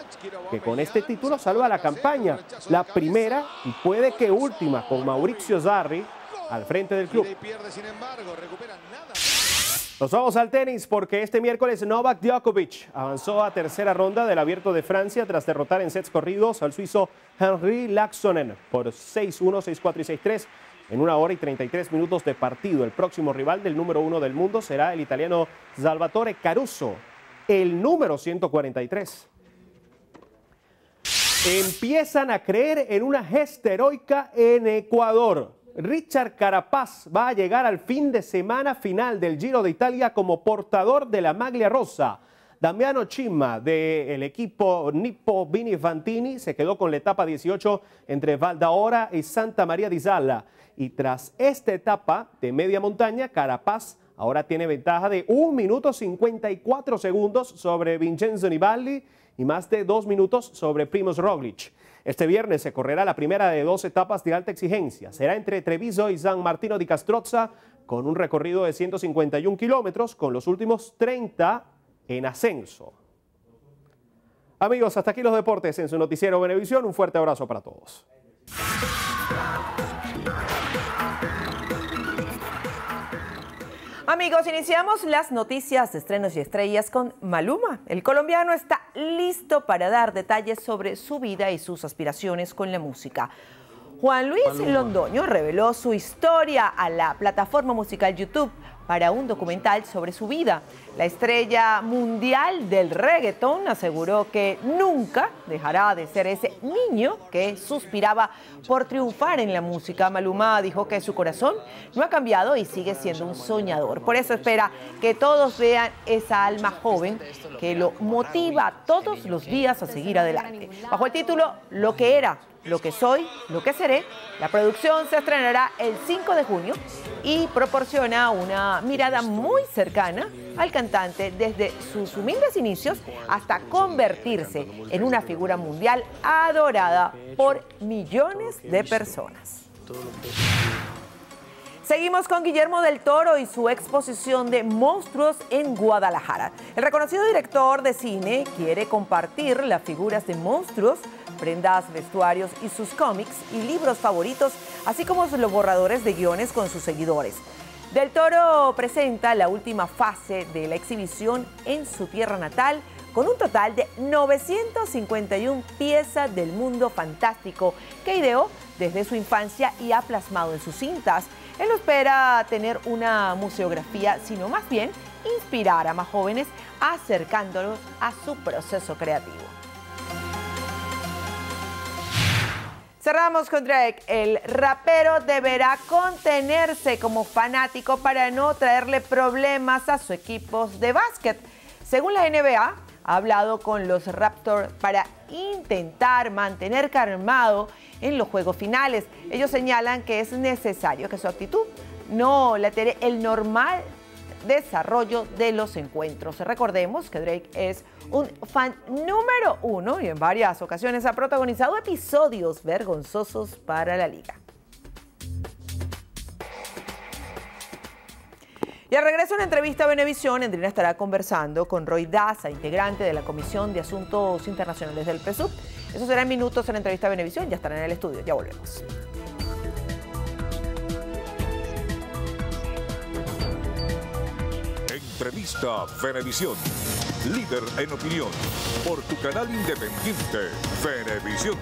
C: que con este título salva la campaña, la primera y puede que última con Mauricio Zarri al frente del club. Nos vamos al tenis porque este miércoles Novak Djokovic avanzó a tercera ronda del Abierto de Francia tras derrotar en sets corridos al suizo Henry Laxonen por 6-1, 6-4 y 6-3 en una hora y 33 minutos de partido. El próximo rival del número uno del mundo será el italiano Salvatore Caruso, el número 143. Empiezan a creer en una gesta heroica en Ecuador. Richard Carapaz va a llegar al fin de semana final del Giro de Italia como portador de la maglia rosa. Damiano Chima del equipo Nippo Vini Fantini se quedó con la etapa 18 entre Valdaora y Santa María di Sala y tras esta etapa de media montaña, Carapaz ahora tiene ventaja de 1 minuto 54 segundos sobre Vincenzo Nibaldi y más de 2 minutos sobre Primoz Roglic. Este viernes se correrá la primera de dos etapas de alta exigencia. Será entre Treviso y San Martino di Castrozza con un recorrido de 151 kilómetros con los últimos 30 en ascenso. Amigos, hasta aquí los deportes en su noticiero Benevisión. Un fuerte abrazo para todos.
B: Amigos, iniciamos las noticias, de estrenos y estrellas con Maluma. El colombiano está listo para dar detalles sobre su vida y sus aspiraciones con la música. Juan Luis Londoño reveló su historia a la plataforma musical YouTube para un documental sobre su vida. La estrella mundial del reggaeton aseguró que nunca dejará de ser ese niño que suspiraba por triunfar en la música. Maluma dijo que su corazón no ha cambiado y sigue siendo un soñador. Por eso espera que todos vean esa alma joven que lo motiva todos los días a seguir adelante. Bajo el título Lo que era, lo que soy, lo que seré. La producción se estrenará el 5 de junio y proporciona una mirada muy cercana al cantante desde sus humildes inicios hasta convertirse en una figura mundial adorada por millones de personas. Seguimos con Guillermo del Toro y su exposición de monstruos en Guadalajara. El reconocido director de cine quiere compartir las figuras de monstruos prendas, vestuarios y sus cómics y libros favoritos, así como los borradores de guiones con sus seguidores. Del Toro presenta la última fase de la exhibición en su tierra natal con un total de 951 piezas del mundo fantástico que ideó desde su infancia y ha plasmado en sus cintas. Él no espera tener una museografía, sino más bien inspirar a más jóvenes acercándolos a su proceso creativo. Cerramos con Drake. El rapero deberá contenerse como fanático para no traerle problemas a su equipo de básquet. Según la NBA, ha hablado con los Raptors para intentar mantener calmado en los juegos finales. Ellos señalan que es necesario que su actitud no la el normal desarrollo de los encuentros. Recordemos que Drake es un fan número uno y en varias ocasiones ha protagonizado episodios vergonzosos para la liga. Y al regreso en la entrevista a Benevisión, Andrina estará conversando con Roy Daza, integrante de la Comisión de Asuntos Internacionales del PRESUP. Eso será en minutos en la entrevista a Benevisión. Ya estará en el estudio. Ya volvemos.
H: Entrevista Venevisión. Líder en opinión. Por tu canal independiente, Venevisión.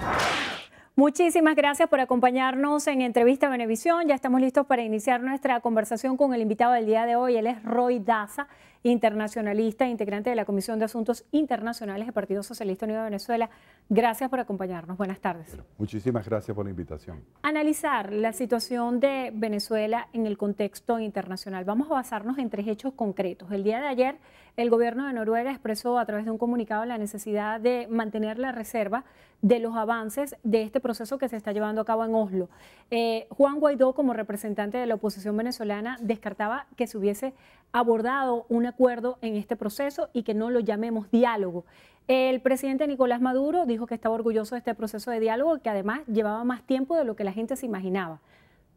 A: Muchísimas gracias por acompañarnos en Entrevista Venevisión. Ya estamos listos para iniciar nuestra conversación con el invitado del día de hoy. Él es Roy Daza internacionalista, e integrante de la Comisión de Asuntos Internacionales del Partido Socialista Unido de Venezuela. Gracias por acompañarnos. Buenas tardes.
J: muchísimas gracias por la invitación.
A: Analizar la situación de Venezuela en el contexto internacional. Vamos a basarnos en tres hechos concretos. El día de ayer, el gobierno de Noruega expresó a través de un comunicado la necesidad de mantener la reserva de los avances de este proceso que se está llevando a cabo en Oslo. Eh, Juan Guaidó, como representante de la oposición venezolana, descartaba que se hubiese abordado un acuerdo en este proceso y que no lo llamemos diálogo. El presidente Nicolás Maduro dijo que estaba orgulloso de este proceso de diálogo, que además llevaba más tiempo de lo que la gente se imaginaba.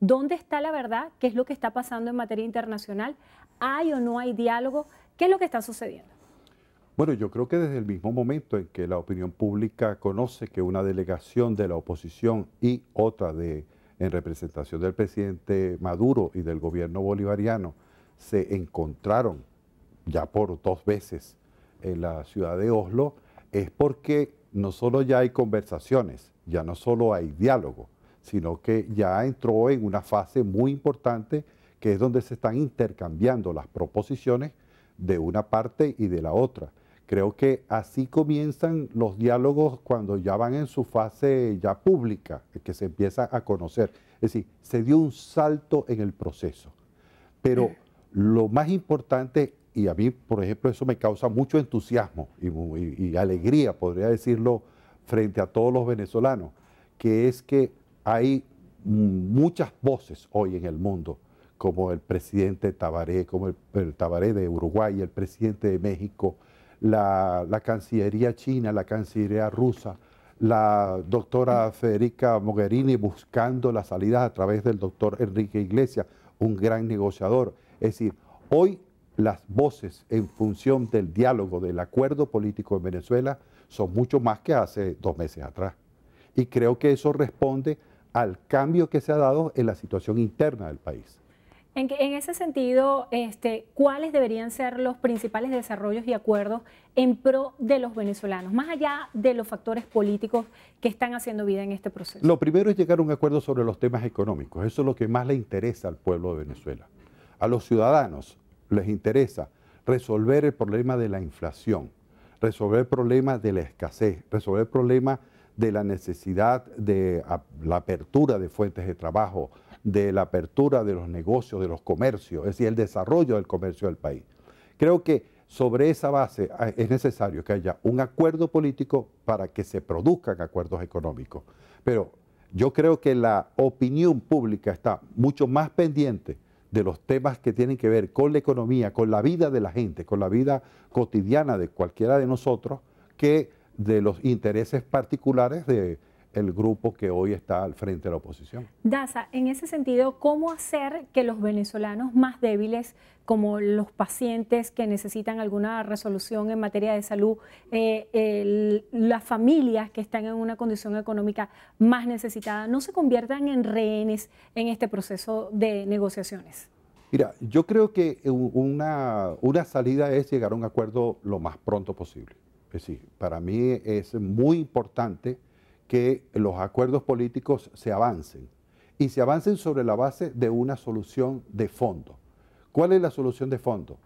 A: ¿Dónde está la verdad? ¿Qué es lo que está pasando en materia internacional? ¿Hay o no hay diálogo? ¿Qué es lo que está sucediendo?
J: Bueno, yo creo que desde el mismo momento en que la opinión pública conoce que una delegación de la oposición y otra de, en representación del presidente Maduro y del gobierno bolivariano se encontraron ya por dos veces en la ciudad de Oslo, es porque no solo ya hay conversaciones, ya no solo hay diálogo, sino que ya entró en una fase muy importante que es donde se están intercambiando las proposiciones de una parte y de la otra. Creo que así comienzan los diálogos cuando ya van en su fase ya pública, eh, que se empieza a conocer. Es decir, se dio un salto en el proceso. Pero mm. lo más importante, y a mí, por ejemplo, eso me causa mucho entusiasmo y, alegría, podría decirlo, frente a todos los venezolanos, que es que hay muchas voces hoy en el mundo como el presidente Tabaré, como el, el, Tabaré de Uruguay, el presidente de México, la, Cancillería china, la Cancillería rusa, la doctora Federica Mogherini buscando la salida a través del doctor Enrique Iglesias, un gran negociador. Es decir, hoy las voces en función del diálogo, del acuerdo político en Venezuela, son mucho más que hace dos meses atrás. Y creo que eso responde al cambio que se ha dado en la situación interna del país.
A: En, ese sentido, este, ¿cuáles deberían ser los principales desarrollos y acuerdos en pro de los venezolanos, más allá de los factores políticos que están haciendo vida en este proceso? Lo
J: primero es llegar a un acuerdo sobre los temas económicos. Eso es lo que más le interesa al pueblo de Venezuela. A los ciudadanos les interesa resolver el problema de la inflación, resolver el problema de la escasez, resolver el problema de la necesidad de la apertura de fuentes de trabajo, de la apertura de los negocios, de los comercios, es decir, el desarrollo del comercio del país. Creo que sobre esa base ah, es necesario que haya un acuerdo político para que se produzcan acuerdos económicos. Pero yo creo que la opinión pública está mucho más pendiente de los temas que tienen que ver con la economía, con la vida de la gente, con la vida cotidiana de cualquiera de nosotros, que de los intereses particulares de el grupo que hoy está al frente de la oposición.
A: Daza, en ese sentido, ¿cómo hacer que los venezolanos más débiles, como los pacientes que necesitan alguna resolución en materia de salud, eh, las familias que están en una condición económica más necesitada, no se conviertan en rehenes en este proceso de negociaciones?
J: Mira, yo creo que una, una salida es llegar a un acuerdo lo más pronto posible. Es decir, para mí es muy importante que los acuerdos políticos se avancen y se avancen sobre la base de una solución de fondo. ¿Cuál es la solución de fondo?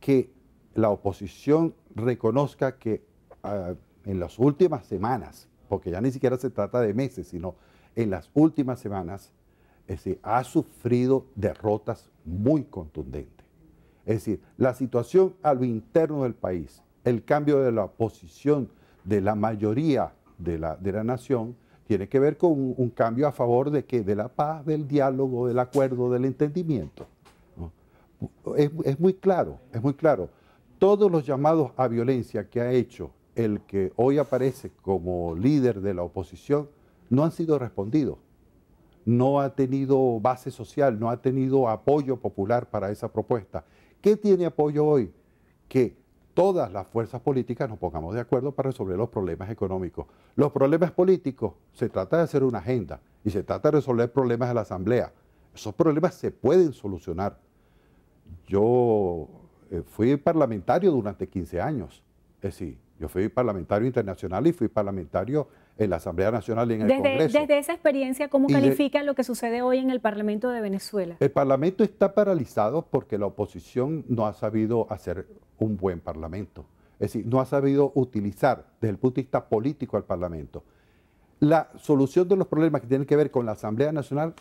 J: Que la oposición reconozca que ah, en las últimas semanas, porque ya ni siquiera se trata de meses, sino en las últimas semanas, es decir, ha sufrido derrotas muy contundentes. Es decir, la situación a lo interno del país, el cambio de la posición de la mayoría de la, nación, tiene que ver con un, cambio a favor de que de la paz, del diálogo, del acuerdo, del entendimiento. Es, es, muy claro, es muy claro. Todos los llamados a violencia que ha hecho el que hoy aparece como líder de la oposición no han sido respondidos. No ha tenido base social, no ha tenido apoyo popular para esa propuesta. ¿Qué tiene apoyo hoy? Que todas las fuerzas políticas nos pongamos de acuerdo para resolver los problemas económicos. Los problemas políticos se trata de hacer una agenda y se trata de resolver problemas de la Asamblea. Esos problemas se pueden solucionar. Yo eh, fui parlamentario durante 15 años, es decir, yo fui parlamentario internacional y fui parlamentario en la Asamblea Nacional y en el Congreso.
A: Desde esa experiencia, ¿cómo califica lo que sucede hoy en el Parlamento de Venezuela?
J: El Parlamento está paralizado porque la oposición no ha sabido hacer un buen Parlamento. Es decir, no ha sabido utilizar desde el punto de vista político al Parlamento. La solución de los problemas que tienen que ver con la Asamblea Nacional,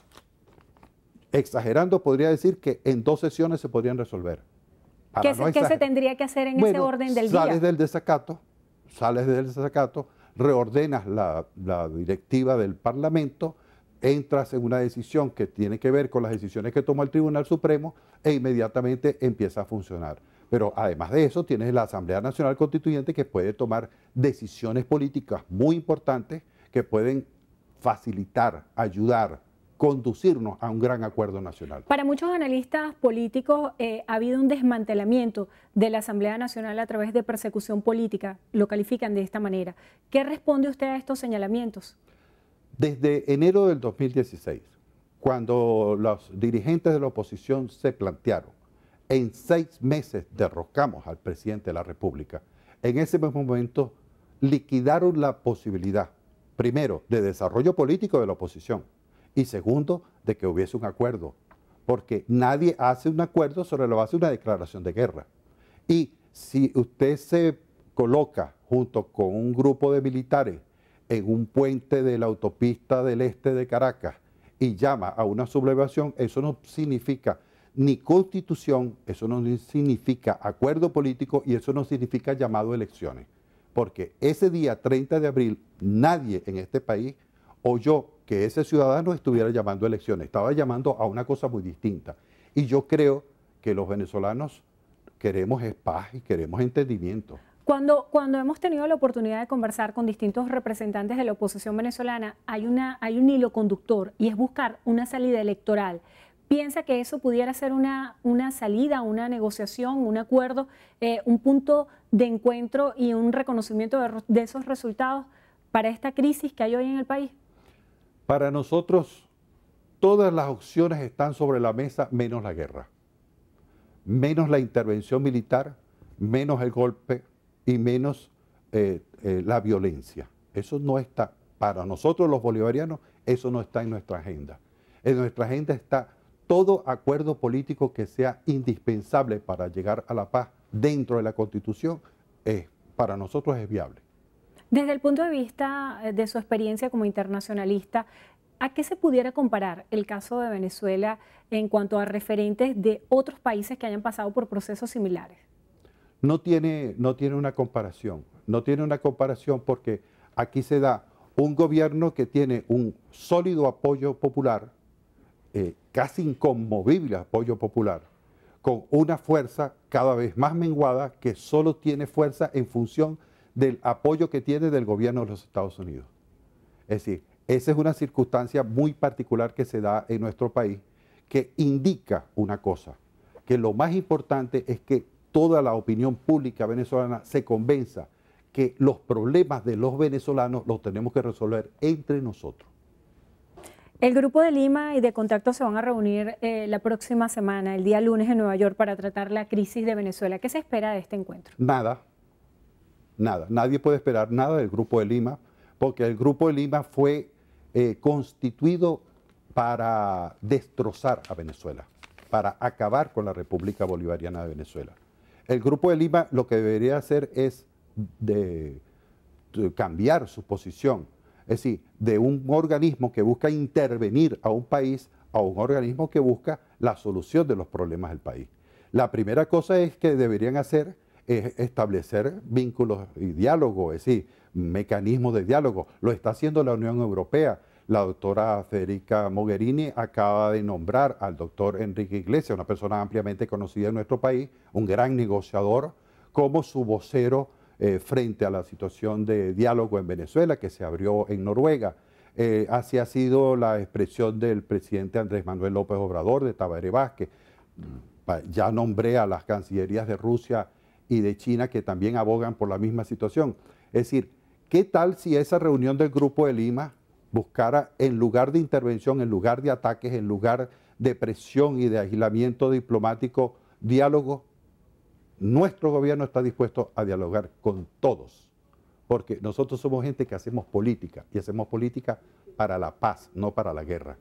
J: exagerando, podría decir que en dos sesiones se podrían resolver. ¿Qué, se
A: tendría que hacer en ese orden del día? Sales
J: del desacato, sales del desacato, reordenas la, directiva del Parlamento, entras en una decisión que tiene que ver con las decisiones que toma el Tribunal Supremo e inmediatamente empieza a funcionar. Pero además de eso, tienes la Asamblea Nacional Constituyente que puede tomar decisiones políticas muy importantes que pueden facilitar, ayudar conducirnos a un gran acuerdo nacional. Para
A: muchos analistas políticos eh, ha habido un desmantelamiento de la Asamblea Nacional a través de persecución política, lo califican de esta manera. ¿Qué responde usted a estos señalamientos?
J: Desde enero del 2016, cuando los dirigentes de la oposición se plantearon, en seis meses derrocamos al presidente de la República, en ese mismo momento liquidaron la posibilidad, primero, de desarrollo político de la oposición, y segundo, de que hubiese un acuerdo, porque nadie hace un acuerdo sobre lo base de una declaración de guerra. Y si usted se coloca junto con un grupo de militares en un puente de la autopista del este de Caracas y llama a una sublevación, eso no significa ni constitución, eso no significa acuerdo político y eso no significa llamado a elecciones. Porque ese día 30 de abril nadie en este país oyó que ese ciudadano estuviera llamando a elecciones, estaba llamando a una cosa muy distinta. Y yo creo que los venezolanos queremos paz y queremos entendimiento.
A: Cuando, cuando hemos tenido la oportunidad de conversar con distintos representantes de la oposición venezolana, hay, una, hay un hilo conductor y es buscar una salida electoral. ¿Piensa que eso pudiera ser una, una salida, una negociación, un acuerdo, eh, un punto de encuentro y un reconocimiento de, de esos resultados para esta crisis que hay hoy en el país?
J: Para nosotros, todas las opciones están sobre la mesa menos la guerra, menos la intervención militar, menos el golpe y menos eh, eh, la violencia. Eso no está, para nosotros los bolivarianos, eso no está en nuestra agenda. En nuestra agenda está todo acuerdo político que sea indispensable para llegar a la paz dentro de la Constitución, para nosotros es viable.
A: Desde el punto de vista eh, de su experiencia como internacionalista, ¿a qué se pudiera comparar el caso de Venezuela en cuanto a referentes de otros países que hayan pasado por procesos similares?
J: No tiene, no tiene una comparación, no tiene una comparación porque aquí se da un gobierno que tiene un sólido apoyo popular, eh, casi inconmovible apoyo popular, con una fuerza cada vez más menguada que solo tiene fuerza en función del apoyo que tiene del gobierno de los Estados Unidos. Es decir, esa es una circunstancia muy particular que se da en nuestro país que indica una cosa, que lo más importante es que toda la opinión pública venezolana se convenza que los problemas de los venezolanos los tenemos que resolver entre nosotros.
A: El grupo de Lima y de Contacto se van a reunir eh, la próxima semana, el día lunes en Nueva York, para tratar la crisis de Venezuela. ¿Qué se espera de este encuentro?
J: Nada, nada. Nadie puede esperar nada del Grupo de Lima, porque el Grupo de Lima fue eh, constituido para destrozar a Venezuela, para acabar con la República Bolivariana de Venezuela. El Grupo de Lima lo que debería hacer es cambiar su posición, es decir, de un organismo que busca intervenir a un país a un organismo que busca la solución de los problemas del país. La primera cosa es que deberían hacer es establecer vínculos y diálogo, es decir, mecanismos de diálogo. Lo está haciendo la Unión Europea. La doctora Federica Mogherini acaba de nombrar al doctor Enrique Iglesias, una persona ampliamente conocida en nuestro país, un gran negociador, como su vocero eh, frente a la situación de diálogo en Venezuela que se abrió en Noruega. Eh, así ha sido la expresión del presidente Andrés Manuel López Obrador de Tabaré Vázquez. Mm, ya nombré a las cancillerías de Rusia y de China que también abogan por la misma situación. Es decir, ¿qué tal si esa reunión del Grupo de Lima buscara en lugar de intervención, en lugar de ataques, en lugar de presión y de aislamiento diplomático, diálogo? Nuestro gobierno está dispuesto a dialogar con todos, porque nosotros somos gente que hacemos política y hacemos política para la paz, no para la guerra.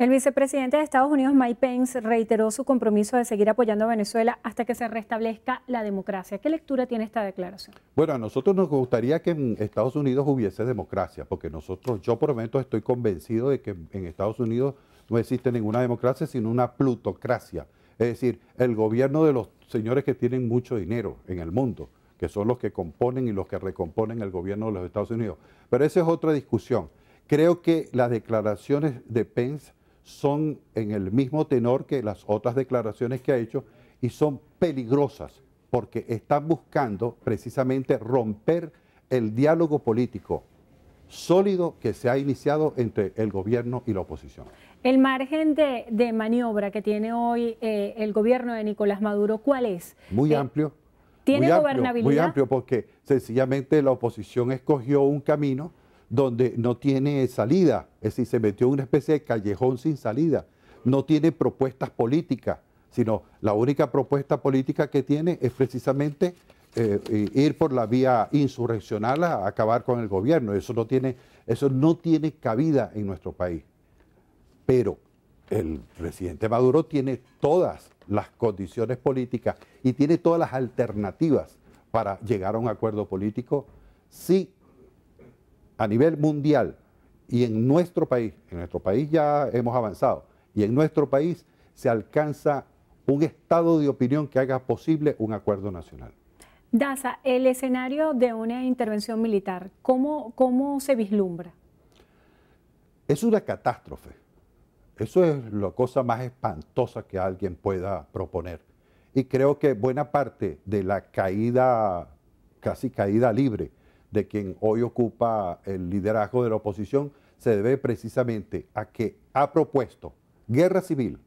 A: El vicepresidente de Estados Unidos, Mike Pence, reiteró su compromiso de seguir apoyando a Venezuela hasta que se restablezca la democracia. ¿Qué lectura tiene esta declaración?
J: Bueno, a nosotros nos gustaría que en Estados Unidos hubiese democracia, porque nosotros, yo por estoy convencido de que en Estados Unidos no existe ninguna democracia, sino una plutocracia. Es decir, el gobierno de los señores que tienen mucho dinero en el mundo, que son los que componen y los que recomponen el gobierno de los Estados Unidos. Pero esa es otra discusión. Creo que las declaraciones de Pence son en el mismo tenor que las otras declaraciones que ha hecho y son peligrosas porque están buscando precisamente romper el diálogo político sólido que se ha iniciado entre el gobierno y la oposición.
A: El margen de, maniobra que tiene hoy eh, el gobierno de Nicolás Maduro, ¿cuál es?
J: Muy eh, amplio.
A: ¿Tiene gobernabilidad? muy amplio
J: porque sencillamente la oposición escogió un camino donde no tiene salida, es decir, se metió en una especie de callejón sin salida, no tiene propuestas políticas, sino la única propuesta política que tiene es precisamente eh, eh, ir por la vía insurreccional a acabar con el gobierno. Eso no tiene, eso no tiene cabida en nuestro país. Pero el presidente Maduro tiene todas las condiciones políticas y tiene todas las alternativas para llegar a un acuerdo político sí a nivel mundial y en nuestro país, en nuestro país ya hemos avanzado, y en nuestro país se alcanza un estado de opinión que haga posible un acuerdo nacional.
A: Daza, el escenario de una intervención militar, ¿cómo, cómo se vislumbra?
J: Es una catástrofe. Eso es la cosa más espantosa que alguien pueda proponer. Y creo que buena parte de la caída, casi caída libre, de quien hoy ocupa el liderazgo de la oposición se debe precisamente a que ha propuesto guerra civil,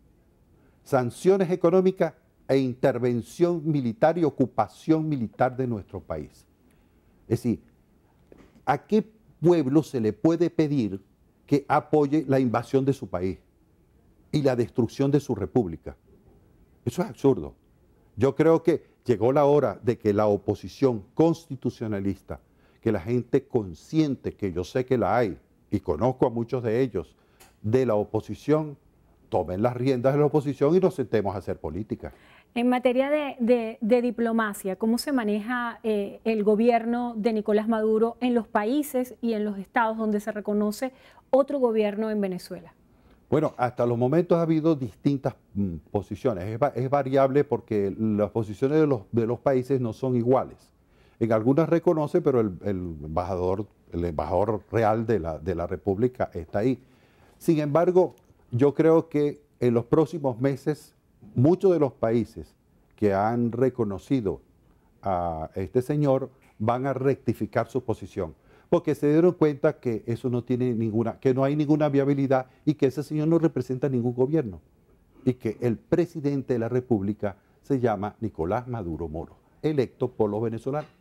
J: sanciones económicas e intervención militar y ocupación militar de nuestro país. Es decir, ¿a qué pueblo se le puede pedir que apoye la invasión de su país y la destrucción de su república? Eso es absurdo. Yo creo que llegó la hora de que la oposición constitucionalista que la gente consciente, que yo sé que la hay, y conozco a muchos de ellos, de la oposición, tomen las riendas de la oposición y nos sentemos a hacer política.
A: En materia de, diplomacia, ¿cómo se maneja eh, el gobierno de Nicolás Maduro en los países y en los estados donde se reconoce otro gobierno en Venezuela?
J: Bueno, hasta los momentos ha habido distintas mm, posiciones. Es, variable porque las posiciones de los países no son iguales. En algunas reconoce, pero el, embajador, real de la, de la República está ahí. Sin embargo, yo creo que en los próximos meses muchos de los países que han reconocido a este señor van a rectificar su posición, porque se dieron cuenta que eso no tiene ninguna, que no hay ninguna viabilidad y que ese señor no representa ningún gobierno y que el presidente de la República se llama Nicolás Maduro Moro, electo por los venezolanos.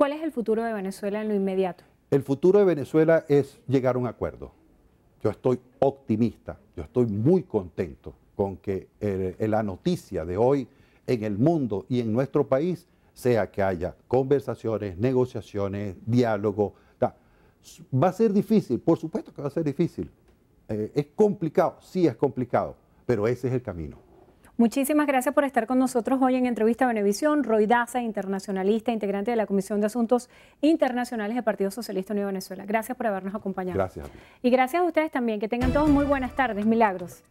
A: ¿Cuál es el futuro de Venezuela en lo inmediato?
J: El futuro de Venezuela es llegar a un acuerdo. Yo estoy optimista, yo estoy muy contento con que eh, eh, la noticia de hoy en el mundo y en nuestro país sea que haya conversaciones, negociaciones, diálogo. Va a ser difícil, por supuesto que va a ser difícil. Eh, es complicado, sí es complicado, pero ese es el camino.
A: Muchísimas gracias por estar con nosotros hoy en Entrevista a Benevisión. Roy Daza, internacionalista, integrante de la Comisión de Asuntos Internacionales del Partido Socialista Unido de Venezuela. Gracias por habernos acompañado. Gracias. Y gracias a ustedes también. Que tengan todos muy buenas tardes. Milagros.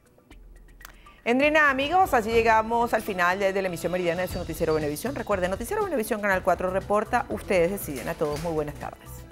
B: Endrina, amigos, así llegamos al final de, la emisión meridiana de su noticiero Benevisión. Recuerden, Noticiero Benevisión Canal 4 reporta. Ustedes deciden. A todos muy buenas tardes.